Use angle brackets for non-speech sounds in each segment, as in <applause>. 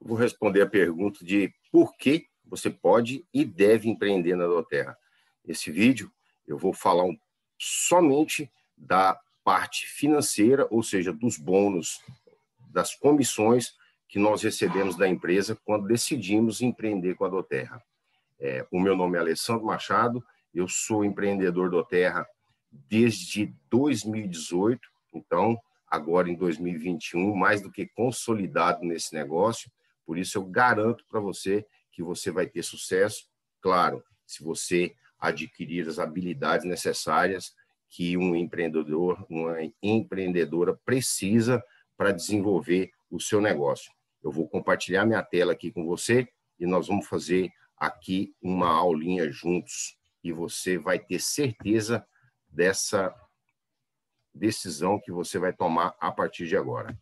vou responder a pergunta de por que você pode e deve empreender na Doterra. Nesse vídeo, eu vou falar um, somente da parte financeira, ou seja, dos bônus, das comissões que nós recebemos da empresa quando decidimos empreender com a Doterra. É, o meu nome é Alessandro Machado, eu sou empreendedor Doterra desde 2018, então agora em 2021, mais do que consolidado nesse negócio. Por isso, eu garanto para você que você vai ter sucesso, claro, se você adquirir as habilidades necessárias que um empreendedor, uma empreendedora precisa para desenvolver o seu negócio. Eu vou compartilhar minha tela aqui com você e nós vamos fazer aqui uma aulinha juntos e você vai ter certeza dessa decisão que você vai tomar a partir de agora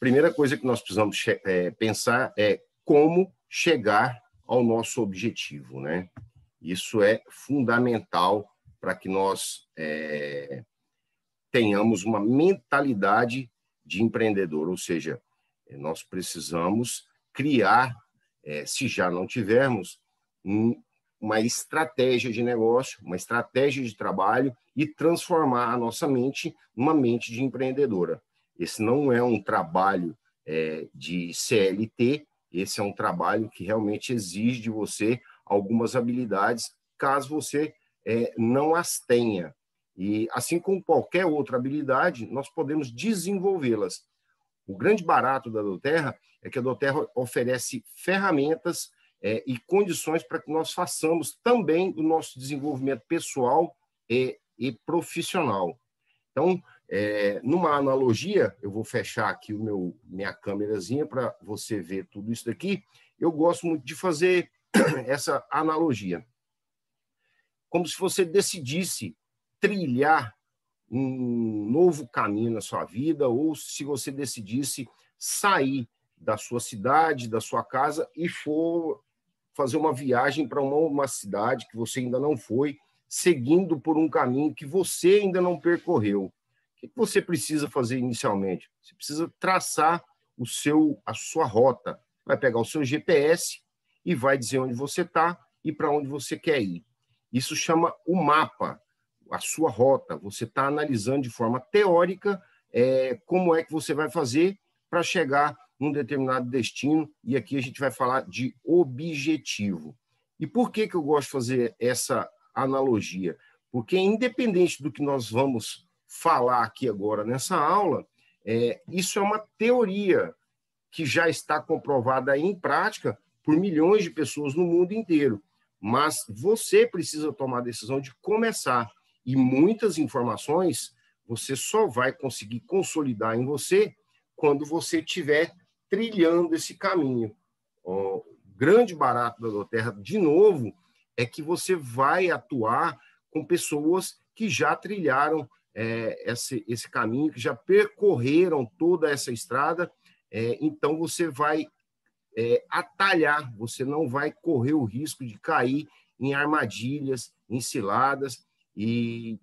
primeira coisa que nós precisamos é, pensar é como chegar ao nosso objetivo, né? Isso é fundamental para que nós é, tenhamos uma mentalidade de empreendedor, ou seja, nós precisamos criar, é, se já não tivermos, um, uma estratégia de negócio, uma estratégia de trabalho e transformar a nossa mente numa mente de empreendedora. Esse não é um trabalho é, de CLT, esse é um trabalho que realmente exige de você algumas habilidades, caso você é, não as tenha. E assim como qualquer outra habilidade, nós podemos desenvolvê-las. O grande barato da Doterra é que a Doterra oferece ferramentas é, e condições para que nós façamos também o nosso desenvolvimento pessoal e, é, e profissional. Então, é, numa analogia, eu vou fechar aqui o meu minha câmerazinha para você ver tudo isso daqui. Eu gosto muito de fazer <clears throat> essa analogia, como se você decidisse trilhar um novo caminho na sua vida, ou se você decidisse sair da sua cidade, da sua casa e for fazer uma viagem para uma, uma cidade que você ainda não foi, seguindo por um caminho que você ainda não percorreu. O que você precisa fazer inicialmente? Você precisa traçar o seu, a sua rota. Vai pegar o seu GPS e vai dizer onde você está e para onde você quer ir. Isso chama o mapa, a sua rota. Você está analisando de forma teórica é, como é que você vai fazer para chegar num determinado destino. E aqui a gente vai falar de objetivo. E por que, que eu gosto de fazer essa analogia? Porque, independente do que nós vamos falar aqui agora nessa aula, é, isso é uma teoria que já está comprovada em prática por milhões de pessoas no mundo inteiro. Mas você precisa tomar a decisão de começar. E muitas informações você só vai conseguir consolidar em você quando você estiver trilhando esse caminho. O grande barato da Doterra, de novo, é que você vai atuar com pessoas que já trilharam é, esse, esse caminho, que já percorreram toda essa estrada, é, então você vai é, atalhar, você não vai correr o risco de cair em armadilhas, em ciladas, e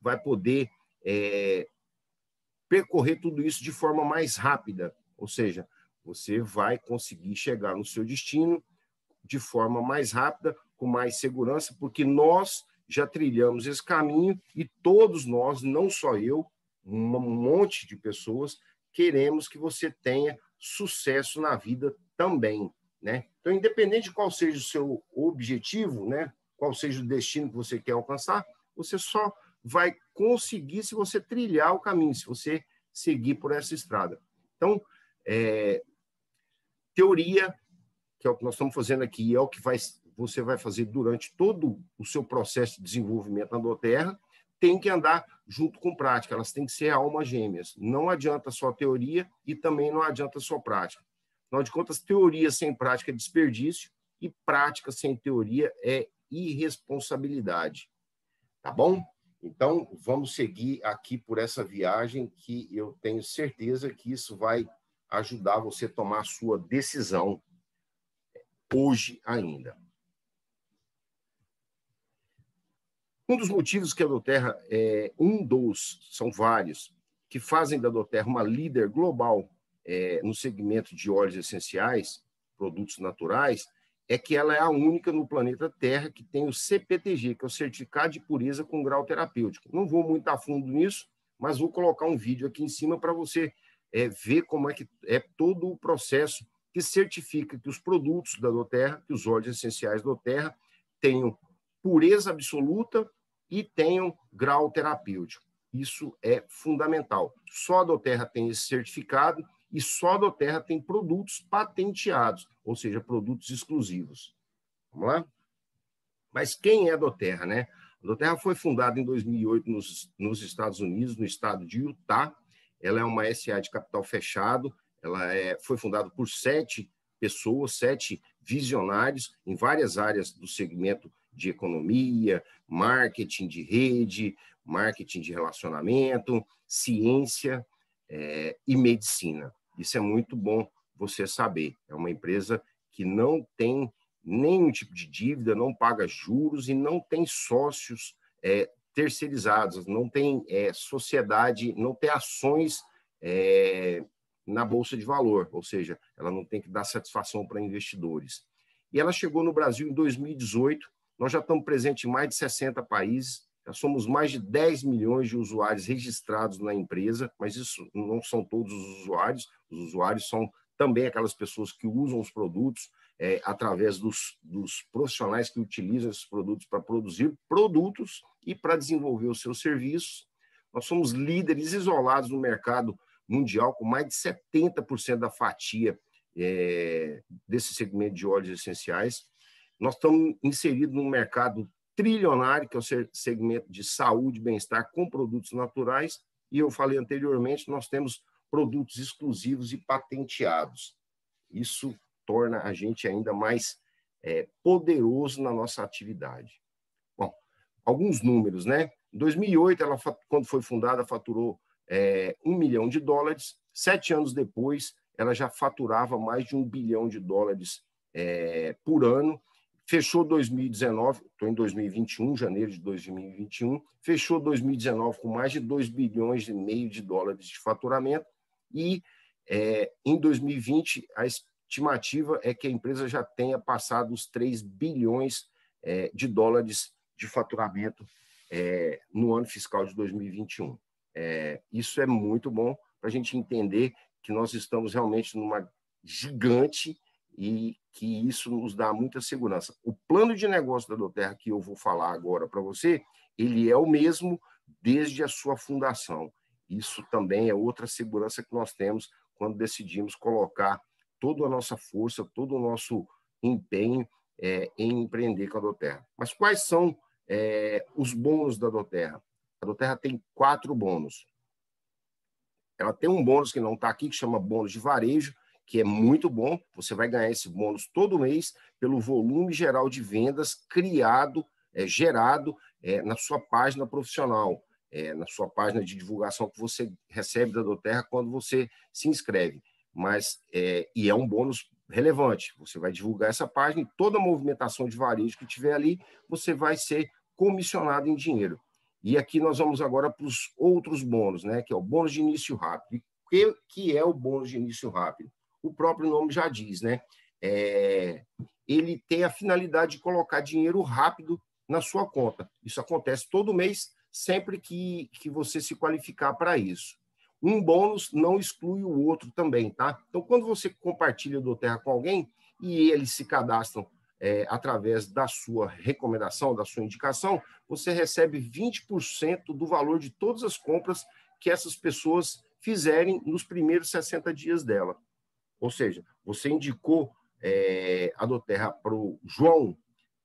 vai poder é, percorrer tudo isso de forma mais rápida, ou seja, você vai conseguir chegar no seu destino de forma mais rápida, com mais segurança, porque nós já trilhamos esse caminho e todos nós, não só eu, um monte de pessoas, queremos que você tenha sucesso na vida também, né? Então, independente de qual seja o seu objetivo, né? Qual seja o destino que você quer alcançar, você só vai conseguir se você trilhar o caminho, se você seguir por essa estrada. Então, é, teoria, que é o que nós estamos fazendo aqui, é o que vai você vai fazer durante todo o seu processo de desenvolvimento na Doterra tem que andar junto com prática, elas têm que ser almas gêmeas. Não adianta só teoria e também não adianta só prática. Afinal de contas, teoria sem prática é desperdício e prática sem teoria é irresponsabilidade. Tá bom? Então, vamos seguir aqui por essa viagem que eu tenho certeza que isso vai ajudar você a tomar a sua decisão hoje ainda. Um dos motivos que a Doterra é um dos, são vários, que fazem da Doterra uma líder global é, no segmento de óleos essenciais, produtos naturais, é que ela é a única no planeta Terra que tem o CPTG, que é o Certificado de Pureza com Grau Terapêutico. Não vou muito a fundo nisso, mas vou colocar um vídeo aqui em cima para você é, ver como é que é todo o processo que certifica que os produtos da Doterra, que os óleos essenciais da Doterra tenham pureza absoluta e tenham grau terapêutico. Isso é fundamental. Só a Doterra tem esse certificado e só a Doterra tem produtos patenteados, ou seja, produtos exclusivos. Vamos lá? Mas quem é a Doterra, né? A Doterra foi fundada em 2008 nos, nos Estados Unidos, no estado de Utah. Ela é uma SA de capital fechado. Ela é, foi fundada por sete pessoas, sete visionários em várias áreas do segmento de economia, marketing de rede, marketing de relacionamento, ciência é, e medicina. Isso é muito bom você saber. É uma empresa que não tem nenhum tipo de dívida, não paga juros e não tem sócios é, terceirizados, não tem é, sociedade, não tem ações é, na bolsa de valor, ou seja, ela não tem que dar satisfação para investidores. E ela chegou no Brasil em 2018 nós já estamos presentes em mais de 60 países, já somos mais de 10 milhões de usuários registrados na empresa, mas isso não são todos os usuários, os usuários são também aquelas pessoas que usam os produtos é, através dos, dos profissionais que utilizam esses produtos para produzir produtos e para desenvolver os seus serviços. Nós somos líderes isolados no mercado mundial, com mais de 70% da fatia é, desse segmento de óleos essenciais. Nós estamos inseridos num mercado trilionário, que é o segmento de saúde e bem-estar com produtos naturais, e eu falei anteriormente, nós temos produtos exclusivos e patenteados. Isso torna a gente ainda mais é, poderoso na nossa atividade. Bom, alguns números, né? Em 2008, ela, quando foi fundada, faturou é, um milhão de dólares. Sete anos depois, ela já faturava mais de um bilhão de dólares é, por ano fechou 2019, estou em 2021, janeiro de 2021, fechou 2019 com mais de 2 bilhões e meio de dólares de faturamento e é, em 2020 a estimativa é que a empresa já tenha passado os 3 bilhões é, de dólares de faturamento é, no ano fiscal de 2021. É, isso é muito bom para a gente entender que nós estamos realmente numa gigante e que isso nos dá muita segurança. O plano de negócio da Doterra que eu vou falar agora para você, ele é o mesmo desde a sua fundação. Isso também é outra segurança que nós temos quando decidimos colocar toda a nossa força, todo o nosso empenho é, em empreender com a Doterra. Mas quais são é, os bônus da Doterra? A Doterra tem quatro bônus. Ela tem um bônus que não está aqui, que chama bônus de varejo, que é muito bom. Você vai ganhar esse bônus todo mês pelo volume geral de vendas criado, é, gerado é, na sua página profissional, é, na sua página de divulgação que você recebe da Doterra quando você se inscreve. Mas é, e é um bônus relevante. Você vai divulgar essa página e toda a movimentação de varejo que tiver ali, você vai ser comissionado em dinheiro. E aqui nós vamos agora para os outros bônus, né? Que é o bônus de início rápido. O que, que é o bônus de início rápido? o próprio nome já diz, né? É, ele tem a finalidade de colocar dinheiro rápido na sua conta. Isso acontece todo mês, sempre que, que você se qualificar para isso. Um bônus não exclui o outro também, tá? Então, quando você compartilha do Terra com alguém e eles se cadastram é, através da sua recomendação, da sua indicação, você recebe 20% do valor de todas as compras que essas pessoas fizerem nos primeiros 60 dias dela. Ou seja, você indicou é, a Doterra para o João,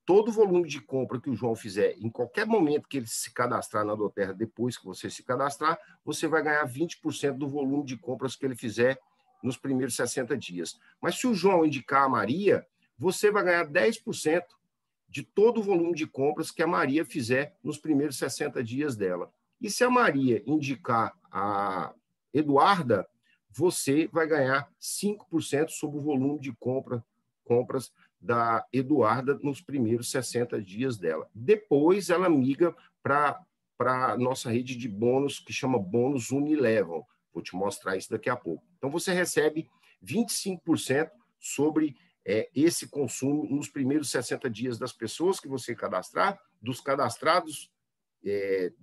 todo o volume de compra que o João fizer, em qualquer momento que ele se cadastrar na Doterra, depois que você se cadastrar, você vai ganhar 20% do volume de compras que ele fizer nos primeiros 60 dias. Mas se o João indicar a Maria, você vai ganhar 10% de todo o volume de compras que a Maria fizer nos primeiros 60 dias dela. E se a Maria indicar a Eduarda, você vai ganhar 5% sobre o volume de compra, compras da Eduarda nos primeiros 60 dias dela. Depois ela migra para a nossa rede de bônus que chama Bônus Unilevel. Vou te mostrar isso daqui a pouco. Então você recebe 25% sobre é, esse consumo nos primeiros 60 dias das pessoas que você cadastrar, dos cadastrados, é,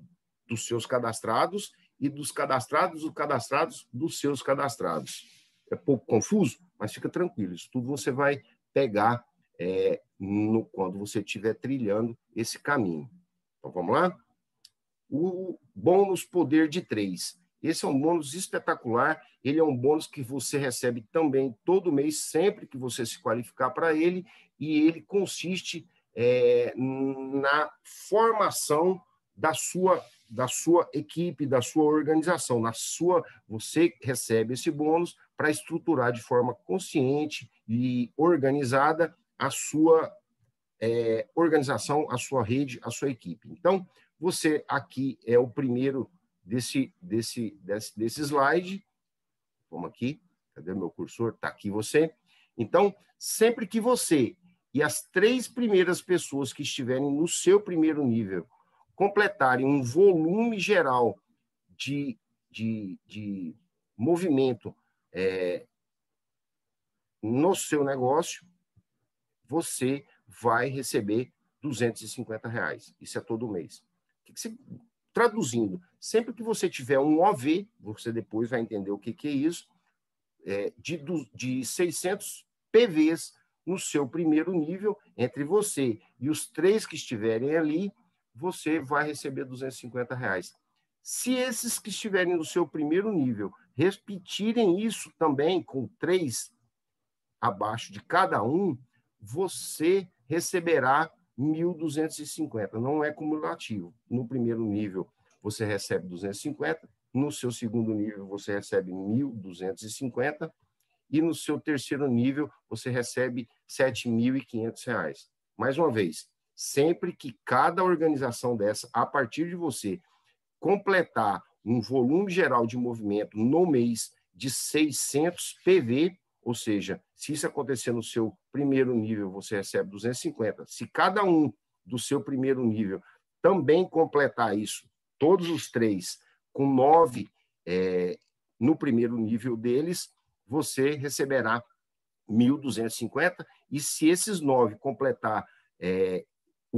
dos seus cadastrados e dos cadastrados, dos cadastrados, dos seus cadastrados. É pouco confuso, mas fica tranquilo, isso tudo você vai pegar é, no, quando você estiver trilhando esse caminho. Então vamos lá? O bônus poder de três. Esse é um bônus espetacular. Ele é um bônus que você recebe também todo mês, sempre que você se qualificar para ele, e ele consiste é, na formação da sua da sua equipe, da sua organização, na sua você recebe esse bônus para estruturar de forma consciente e organizada a sua é, organização, a sua rede, a sua equipe. Então, você aqui é o primeiro desse desse desse, desse slide. Vamos aqui, cadê meu cursor? Está aqui você. Então, sempre que você e as três primeiras pessoas que estiverem no seu primeiro nível completarem um volume geral de, de, de movimento é, no seu negócio, você vai receber 250 reais. Isso é todo mês. Você, traduzindo, sempre que você tiver um OV, você depois vai entender o que, que é isso, é, de, de 600 PVs no seu primeiro nível, entre você e os três que estiverem ali, você vai receber 250 reais. Se esses que estiverem no seu primeiro nível repetirem isso também com três abaixo de cada um, você receberá 1.250. Não é cumulativo. No primeiro nível você recebe 250, no seu segundo nível você recebe 1.250 e no seu terceiro nível você recebe R$ reais. Mais uma vez, sempre que cada organização dessa, a partir de você, completar um volume geral de movimento no mês de 600 PV, ou seja, se isso acontecer no seu primeiro nível, você recebe 250. Se cada um do seu primeiro nível também completar isso, todos os três, com nove é, no primeiro nível deles, você receberá 1.250. E se esses nove completar é,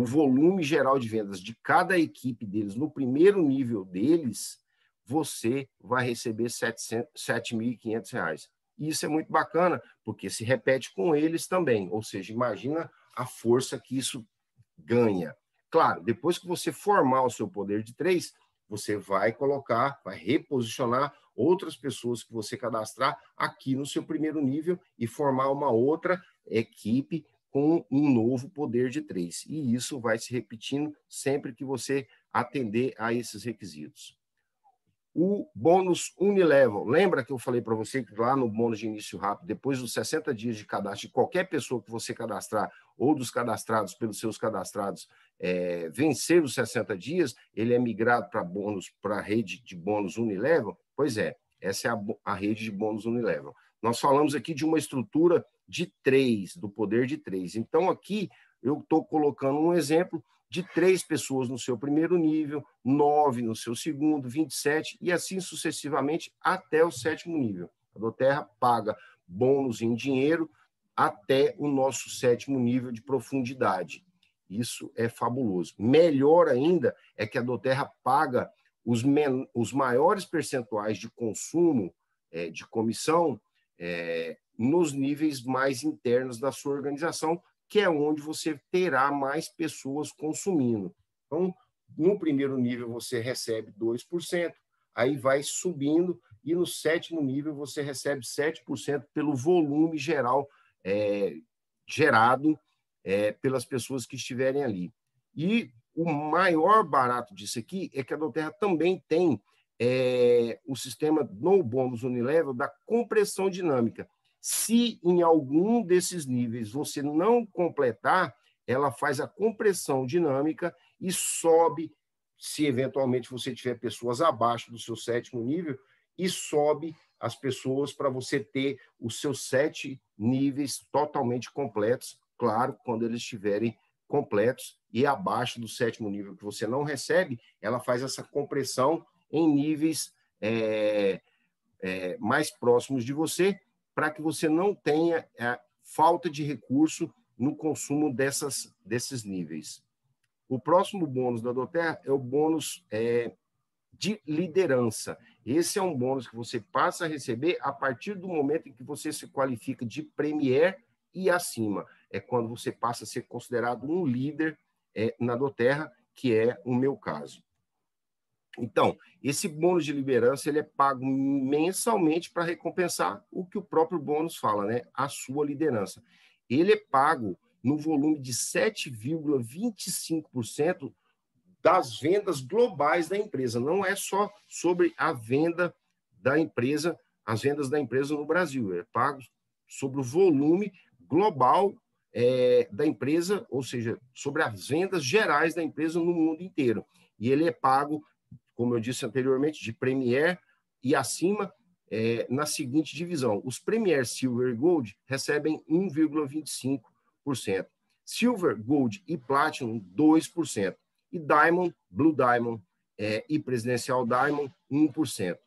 o volume geral de vendas de cada equipe deles no primeiro nível deles, você vai receber R$ 7.500. E isso é muito bacana, porque se repete com eles também. Ou seja, imagina a força que isso ganha. Claro, depois que você formar o seu poder de três, você vai colocar, vai reposicionar outras pessoas que você cadastrar aqui no seu primeiro nível e formar uma outra equipe com um novo poder de três. E isso vai se repetindo sempre que você atender a esses requisitos. O bônus Unilevel, lembra que eu falei para você que lá no bônus de início rápido, depois dos 60 dias de cadastro de qualquer pessoa que você cadastrar ou dos cadastrados pelos seus cadastrados é, vencer os 60 dias, ele é migrado para bônus para a rede de bônus Unilevel? Pois é, essa é a, a rede de bônus Unilevel. Nós falamos aqui de uma estrutura de três, do poder de três. Então, aqui eu estou colocando um exemplo de três pessoas no seu primeiro nível, nove no seu segundo, 27 e assim sucessivamente até o sétimo nível. A Doterra paga bônus em dinheiro até o nosso sétimo nível de profundidade. Isso é fabuloso. Melhor ainda é que a Doterra paga os, os maiores percentuais de consumo é, de comissão é, nos níveis mais internos da sua organização, que é onde você terá mais pessoas consumindo. Então, no primeiro nível você recebe 2%, aí vai subindo, e no sétimo nível você recebe 7% pelo volume geral é, gerado é, pelas pessoas que estiverem ali. E o maior barato disso aqui é que a Doterra também tem é, o sistema no bônus Unilevel da compressão dinâmica. Se em algum desses níveis você não completar, ela faz a compressão dinâmica e sobe, se eventualmente você tiver pessoas abaixo do seu sétimo nível, e sobe as pessoas para você ter os seus sete níveis totalmente completos, claro, quando eles estiverem completos e abaixo do sétimo nível que você não recebe, ela faz essa compressão em níveis é, é, mais próximos de você, para que você não tenha a é, falta de recurso no consumo dessas, desses níveis. O próximo bônus da Doterra é o bônus é, de liderança. Esse é um bônus que você passa a receber a partir do momento em que você se qualifica de Premier e acima. É quando você passa a ser considerado um líder é, na Doterra, que é o meu caso. Então, esse bônus de liderança ele é pago mensalmente para recompensar o que o próprio bônus fala, né? A sua liderança. Ele é pago no volume de 7,25% das vendas globais da empresa. Não é só sobre a venda da empresa, as vendas da empresa no Brasil. É pago sobre o volume global é, da empresa, ou seja, sobre as vendas gerais da empresa no mundo inteiro. E ele é pago como eu disse anteriormente, de Premier e acima, é, na seguinte divisão. Os Premier Silver e Gold recebem 1,25%. Silver, Gold e Platinum, 2%. E Diamond, Blue Diamond é, e Presidencial Diamond, 1%.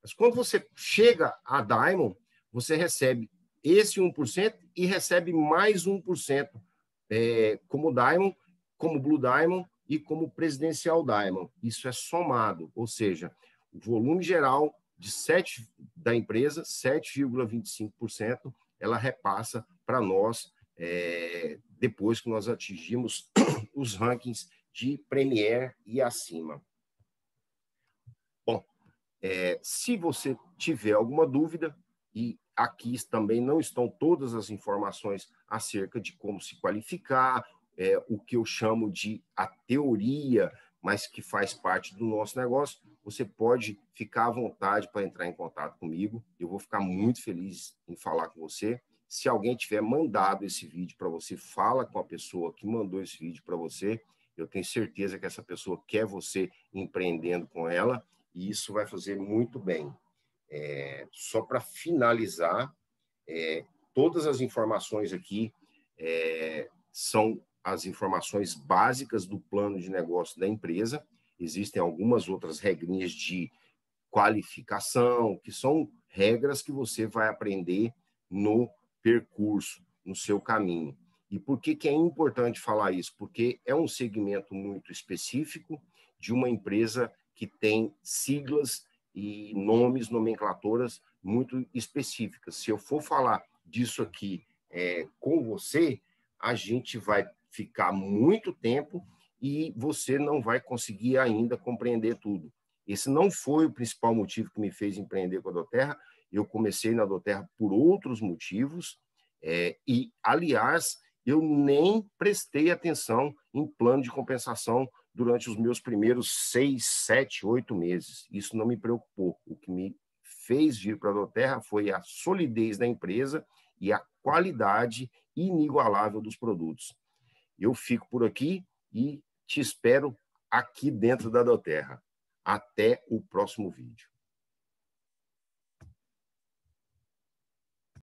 Mas quando você chega a Diamond, você recebe esse 1% e recebe mais 1% é, como Diamond, como Blue Diamond e como presidencial Diamond. Isso é somado, ou seja, o volume geral de 7 da empresa, 7,25%, ela repassa para nós é, depois que nós atingimos <clears throat> os rankings de Premier e acima. Bom, é, se você tiver alguma dúvida, e aqui também não estão todas as informações acerca de como se qualificar, é, o que eu chamo de a teoria, mas que faz parte do nosso negócio, você pode ficar à vontade para entrar em contato comigo. Eu vou ficar muito feliz em falar com você. Se alguém tiver mandado esse vídeo para você, fala com a pessoa que mandou esse vídeo para você. Eu tenho certeza que essa pessoa quer você empreendendo com ela e isso vai fazer muito bem. É, só para finalizar, é, todas as informações aqui é, são as informações básicas do plano de negócio da empresa. Existem algumas outras regrinhas de qualificação, que são regras que você vai aprender no percurso, no seu caminho. E por que, que é importante falar isso? Porque é um segmento muito específico de uma empresa que tem siglas e nomes, nomenclaturas muito específicas. Se eu for falar disso aqui é, com você, a gente vai ficar muito tempo e você não vai conseguir ainda compreender tudo. Esse não foi o principal motivo que me fez empreender com a Doterra. Eu comecei na Doterra por outros motivos é, e, aliás, eu nem prestei atenção em plano de compensação durante os meus primeiros seis, sete, oito meses. Isso não me preocupou. O que me fez vir para a Doterra foi a solidez da empresa e a qualidade inigualável dos produtos. Eu fico por aqui e te espero aqui dentro da Doterra. Até o próximo vídeo.